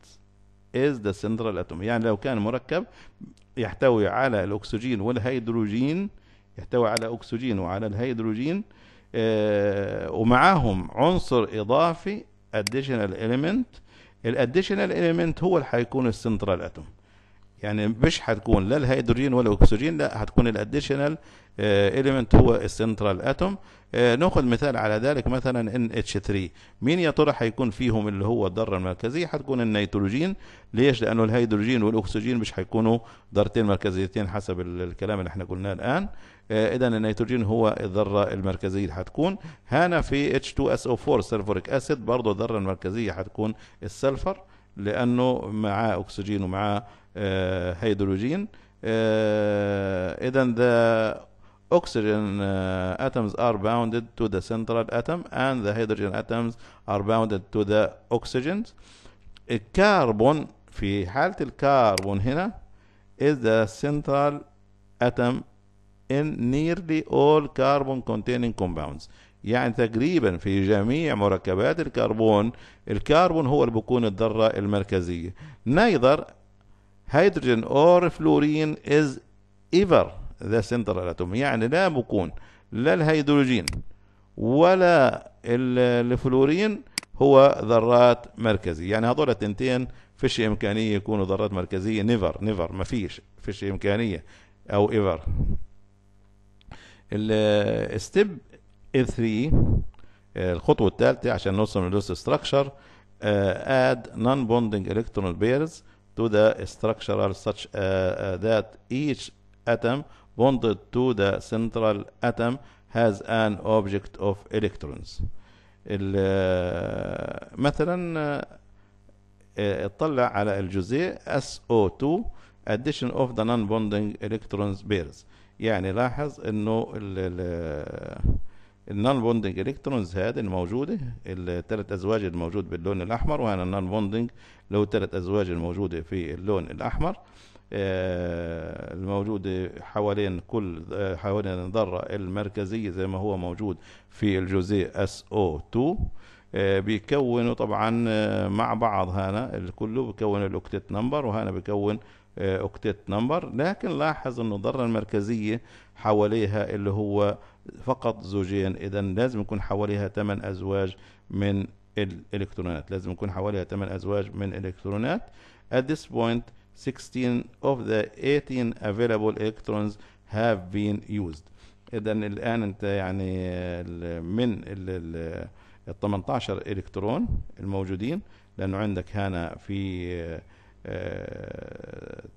is the central atom يعني لو كان مركب يحتوي على الأكسجين والهيدروجين يحتوي على أكسجين وعلى الهيدروجين آه ومعاهم عنصر إضافي additional element الاديشنال element هو اللي هيكون السنترال اتوم يعني مش هتكون لا الهيدروجين ولا الاكسجين لا هتكون الاديشنال اليمنت آه، هو السنترال اتوم ناخد مثال على ذلك مثلا ان اتش 3 مين يا ترى هيكون فيهم اللي هو الذره المركزيه هتكون النيتروجين ليش لانه الهيدروجين والاكسجين مش هيكونوا ذرتين مركزيتين حسب الكلام اللي احنا قلناه الان آه، اذا النيتروجين هو الذره المركزيه اللي هتكون هنا في اتش 2 اس او 4 سلفوريك اسيد برضه الذره المركزيه هتكون السلفر لانه معاه اكسجين ومعاه هيدروجين اذا the oxygen atoms are bounded to the central atom and the hydrogen atoms are bounded to the oxygens الكربون في حالة الكربون هنا is the central atom in nearly all carbon containing compounds يعني تقريبا في جميع مركبات الكربون الكربون هو اللي بكون الذرة المركزية neither هيدروجين اور فلورين از ايفر ذا سنتر اتوم يعني لا بكون لا الهيدروجين ولا الفلورين هو ذرات مركزية يعني هذول التنتين فيش إمكانية يكونوا ذرات مركزية نيفر نيفر ما فيش فيش إمكانية أو إيفر الستيب A3 الخطوة الثالثة عشان نوصل للوس structure add non-bonding electron pairs to the structural such that each atom bonded to the central atom has an object of electrons مثلا اطلع على الجزيء SO2 addition of the non-bonding electrons pairs يعني لاحظ انه النون بوندنج الكترونز هذه الموجوده الثلاث ازواج الموجود باللون الاحمر وهنا النون بوندنج لو ثلاث ازواج الموجوده في اللون الاحمر آه، الموجودة حوالين كل آه، حوالين الذرة المركزية زي ما هو موجود في الجزيء SO2 آه، بيكونوا طبعا مع بعض هنا كله بيكون الأكتيت نمبر وهنا بيكون أكتيت نمبر لكن لاحظ انه الذرة المركزية حواليها اللي هو فقط زوجيا اذا لازم يكون حواليها 8 ازواج من الالكترونات لازم يكون حواليها 8 ازواج من الالكترونات at this point 16 of the 18 available electrons have been used اذا الان انت يعني من ال 18 الكترون الموجودين لانه عندك هنا في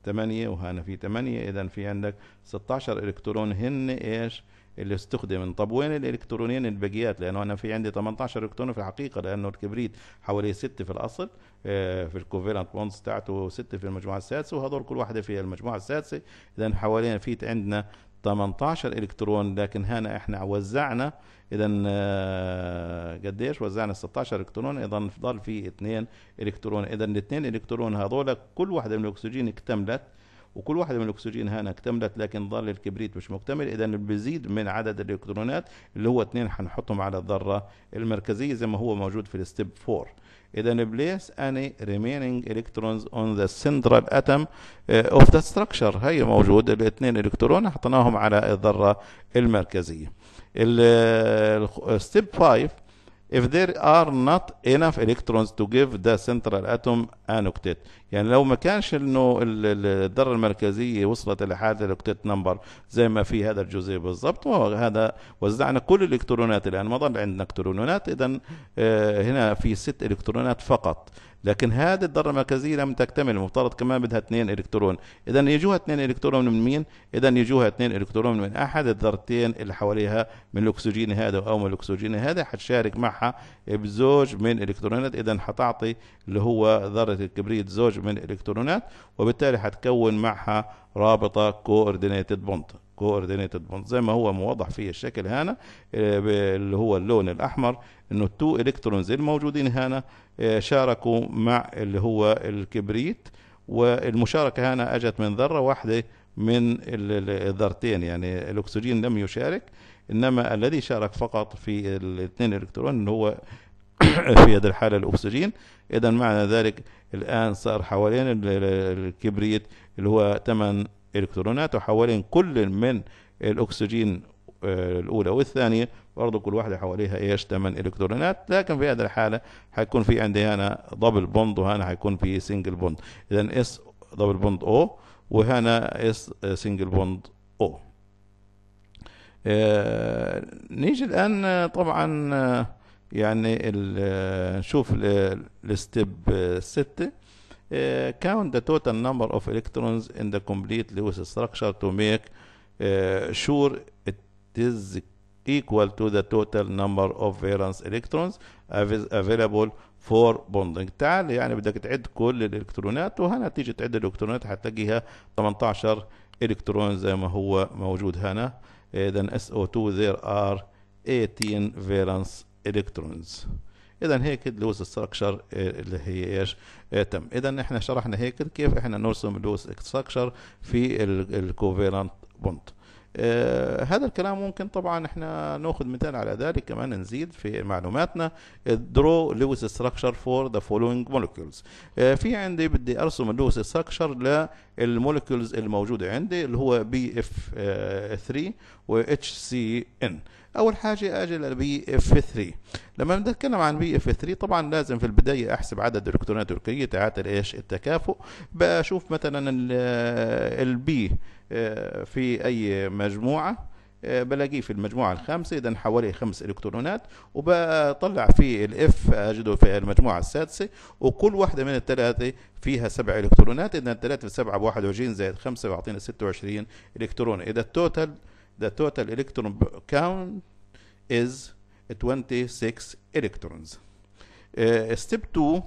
8 آه، وهنا في 8 اذا في عندك 16 الكترون هن ايش؟ اللي استخدم طب وين الالكترونين الباقيات لانه انا في عندي 18 الكترون في الحقيقه لانه الكبريت حوالي 6 في الاصل آه، في الكوفيلنت بونز بتاعته 6 في المجموعه السادسه وهذول كل واحده في المجموعه السادسه اذا حوالينا في عندنا 18 الكترون لكن هنا احنا وزعنا اذا آه، قديش وزعنا 16 الكترون اذا فضل في 2 الكترون اذا الاثنين الكترون هذول كل واحده من الاكسجين اكتملت وكل واحده من الاكسجين هنا اكتملت لكن ظل الكبريت مش مكتمل اذا بيزيد من عدد الالكترونات اللي هو اثنين حنحطهم على الذره المركزيه زي ما هو موجود في الستيب 4 اذا بليس اني ريمينينج الكترونز اون ذا سنترال اتم اوف ذا ستراكشر هي موجود الاثنين الكترون حطيناهم على الذره المركزيه الستيب 5 if there are not enough electrons to give the central atom an octet يعني لو ما كانش انه الدره المركزيه وصلت الى حاله الاوكتيت نمبر زي ما في هذا الجزء بالضبط وهذا وزعنا كل الالكترونات الان ما ضل عندنا الكترونات اذا آه، هنا في ست الكترونات فقط لكن هذه الذره المركزيه لم تكتمل المفترض كمان بدها اثنين الكترون اذا يجوها اثنين الكترون من مين اذا يجوها اثنين الكترون من احد الذرتين اللي حواليها من الاكسجين هذا او من الاكسجين هذا حتشارك معها بزوج من الكترونات اذا حتعطي اللي هو ذره الكبريت زوج من الالكترونات وبالتالي هتكون معها رابطه كوردينيتد بوند كوردينيتد بوند زي ما هو موضح في الشكل هنا آه، اللي هو اللون الاحمر انه التو الكترونز الموجودين هنا آه، شاركوا مع اللي هو الكبريت والمشاركه هنا اجت من ذره واحده من الذرتين يعني الاكسجين لم يشارك انما الذي شارك فقط في الاثنين الكترون هو في هذه الحالة الأكسجين إذا معنى ذلك الآن صار حوالين الكبريت اللي هو 8 إلكترونات وحوالين كل من الأكسجين آه، الأولى والثانية برضه كل واحدة حواليها إيش 8 إلكترونات لكن في هذه الحالة حيكون في عندي هنا دبل بوند وهنا حيكون في سنجل بوند إذا اس دبل بوند أو وهنا اس سنجل بوند أو آه نيجي الآن آه، طبعا آه، يعني نشوف الستيب 6 count the total number of electrons in the complete Lewis structure to make uh, sure it is equal to the total number of valence electrons available for bonding تعال يعني بدك تعد كل الالكترونات وهنا تيجي تعد الالكترونات هتلاقيها 18 الكترون زي ما هو موجود هنا اذا SO2 there are 18 valence الكترونز اذا هيك لوز ستراكشر آه، اللي هي ايش آه، تم اذا احنا شرحنا هيك كيف احنا نرسم لوز ستراكشر في الكوفيرنت بوند آه هذا الكلام ممكن طبعا احنا ناخذ مثال على ذلك كمان نزيد في معلوماتنا درو لويس ستراكشر فور ذا فولوينج مولكيولز في عندي بدي ارسم لويس ستراكشر للمولكيولز الموجوده عندي اللي هو بي اف 3 و اتش سي ان اول حاجه اجي للبي اف 3 لما نتكلم عن بي اف 3 طبعا لازم في البدايه احسب عدد الالكترونات الكليه تعادل ايش التكافؤ بشوف مثلا البي آه، آه، في اي مجموعه آه، بلاقيه في المجموعة الخامسة إذا حوالي خمس إلكترونات وبطلع في الإف أجده في المجموعة السادسة وكل واحدة من الثلاثة فيها سبع إلكترونات إذا الثلاثة في سبعة بواحد وعشرين زائد خمسة بيعطينا ستة وعشرين إلكترون إذا التوتال the total electron count is 26 electrons ستيب uh, 2 uh,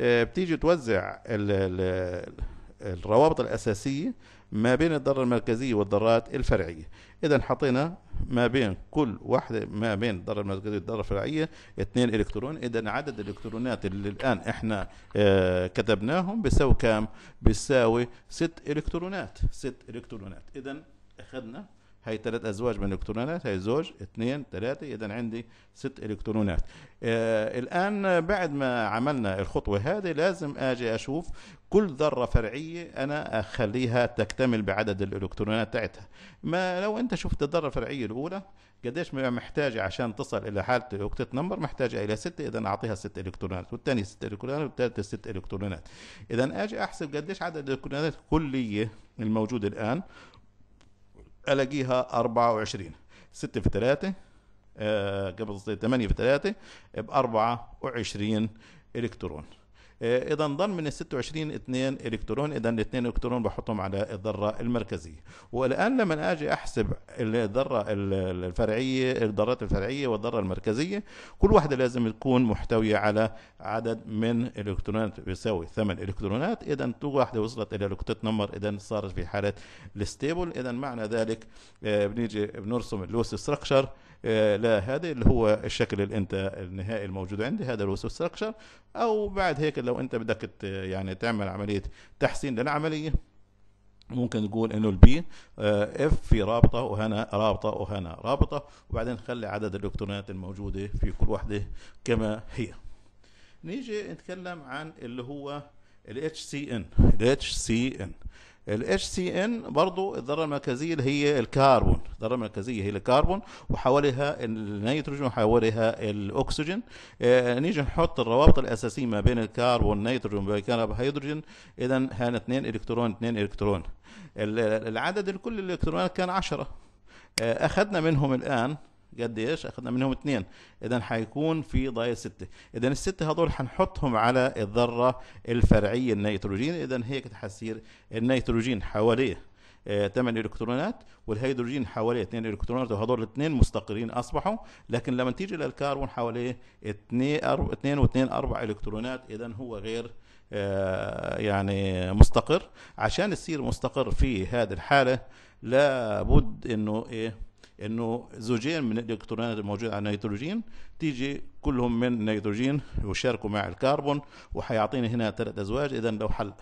بتيجي توزع ال ال الروابط الأساسية ما بين الذرة المركزية والذرات الفرعية إذا حطينا ما بين كل واحدة ما بين الذرة المركزية والذرة الفرعية 2 إلكترون إذا عدد الإلكترونات اللي الآن إحنا آه كتبناهم بيساوي كام؟ بيساوي ست إلكترونات ست إلكترونات إذا أخذنا هي ثلاث ازواج من الالكترونات هي زوج اثنين ثلاثه اذا عندي ست الكترونات آه الان بعد ما عملنا الخطوه هذه لازم اجي اشوف كل ذره فرعيه انا اخليها تكتمل بعدد الالكترونات تاعتها ما لو انت شفت الذره الفرعيه الاولى قديش محتاجة عشان تصل إلى حالة الأوكتيت نمبر محتاجة إلى ستة إذا أعطيها ست إلكترونات والثانية ست إلكترونات والثالثة ست إلكترونات إذا أجي أحسب قديش عدد الإلكترونات الكلية الموجود الآن الاقيها 24 6 في 3 آه، قبل 8 في 3 ب 24 الكترون آه، اذا ضل من ال 26 2 الكترون اذا ال 2 الكترون بحطهم على الذره المركزيه والان لما اجي احسب الذره الفرعيه الذرات الفرعيه والذره المركزيه كل واحده لازم تكون محتويه على عدد من الالكترونات بيساوي 8 الكترونات اذا واحده وصلت الى لوكتت نمر اذا صارت في حاله الستيبل اذا معنى ذلك آه، بنيجي بنرسم اللوس ستراكشر آه، لهذا اللي هو الشكل اللي انت النهائي الموجود عندي هذا هو ستراكشر او بعد هيك لو انت بدك يعني تعمل عمليه تحسين للعمليه ممكن نقول انه البي اف آه، في رابطه وهنا رابطه وهنا رابطه وبعدين نخلي عدد الالكترونات الموجوده في كل وحده كما هي نيجي نتكلم عن اللي هو الاتش سي ان الاتش سي ان ال ان برضو الذرة المركزية اللي هي الكربون الذرة المركزية هي الكربون وحواليها النيتروجين وحواليها الأكسجين آه نيجي نحط الروابط الأساسية ما بين الكربون نيتروجين الهيدروجين إذا هنا اثنين إلكترون اثنين إلكترون العدد الكل الإلكترونات كان 10 آه أخذنا منهم الآن قد ايش اخذنا منهم اثنين اذا حيكون في ضايع ستة اذا الستة هذول حنحطهم على الذرة الفرعية النيتروجين اذا هيك حصير النيتروجين حواليه 8 آه، الكترونات والهيدروجين حواليه 2 الكترونات وهذول الاثنين مستقرين اصبحوا لكن لما تيجي للكربون حواليه 2 2 و2 4 الكترونات اذا هو غير آه، يعني مستقر عشان يصير مستقر في هذه الحاله لابد انه ايه انه زوجين من الالكترونات الموجوده على النيتروجين تيجي كلهم من النيتروجين ويشاركوا مع الكربون وحيعطيني هنا ثلاث ازواج اذا لو حل